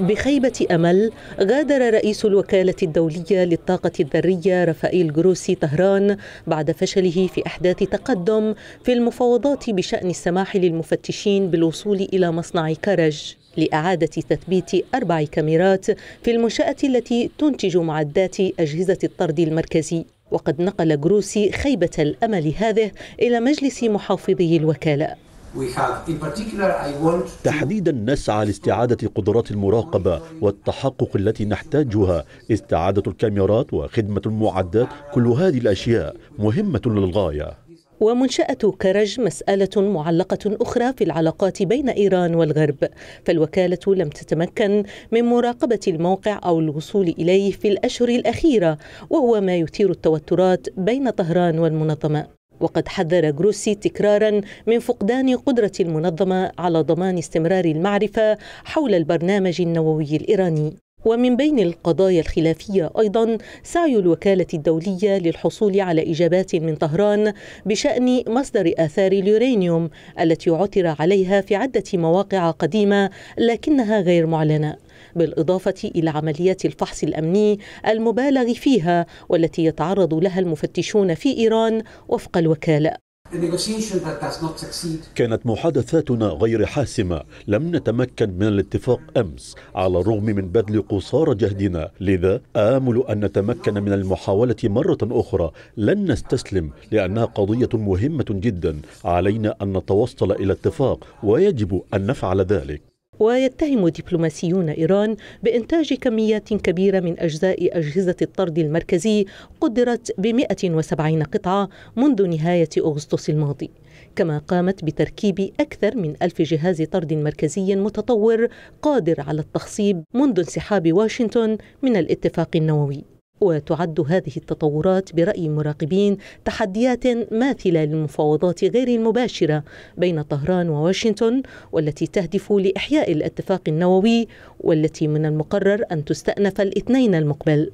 بخيبة أمل غادر رئيس الوكالة الدولية للطاقة الذرية رفائيل جروسي طهران بعد فشله في أحداث تقدم في المفاوضات بشأن السماح للمفتشين بالوصول إلى مصنع كرج لإعادة تثبيت أربع كاميرات في المنشأة التي تنتج معدات أجهزة الطرد المركزي وقد نقل جروسي خيبة الأمل هذه إلى مجلس محافظي الوكالة تحديدا نسعى لاستعادة قدرات المراقبة والتحقق التي نحتاجها استعادة الكاميرات وخدمة المعدات كل هذه الأشياء مهمة للغاية ومنشأة كرج مسألة معلقة أخرى في العلاقات بين إيران والغرب فالوكالة لم تتمكن من مراقبة الموقع أو الوصول إليه في الأشهر الأخيرة وهو ما يثير التوترات بين طهران والمنظمة وقد حذر جروسي تكرارا من فقدان قدرة المنظمة على ضمان استمرار المعرفة حول البرنامج النووي الإيراني ومن بين القضايا الخلافية أيضا سعي الوكالة الدولية للحصول على إجابات من طهران بشأن مصدر آثار اليورانيوم التي عثر عليها في عدة مواقع قديمة لكنها غير معلنة بالإضافة إلى عمليات الفحص الأمني المبالغ فيها والتي يتعرض لها المفتشون في إيران وفق الوكالة كانت محادثاتنا غير حاسمة لم نتمكن من الاتفاق أمس على الرغم من بذل قصارى جهدنا لذا آمل أن نتمكن من المحاولة مرة أخرى لن نستسلم لأنها قضية مهمة جدا علينا أن نتوصل إلى اتفاق ويجب أن نفعل ذلك ويتهم دبلوماسيون إيران بإنتاج كميات كبيرة من أجزاء أجهزة الطرد المركزي قدرت ب 170 قطعة منذ نهاية أغسطس الماضي كما قامت بتركيب أكثر من ألف جهاز طرد مركزي متطور قادر على التخصيب منذ انسحاب واشنطن من الاتفاق النووي وتعد هذه التطورات برأي مراقبين تحديات ماثلة للمفاوضات غير المباشرة بين طهران وواشنطن والتي تهدف لإحياء الاتفاق النووي والتي من المقرر أن تستأنف الاثنين المقبل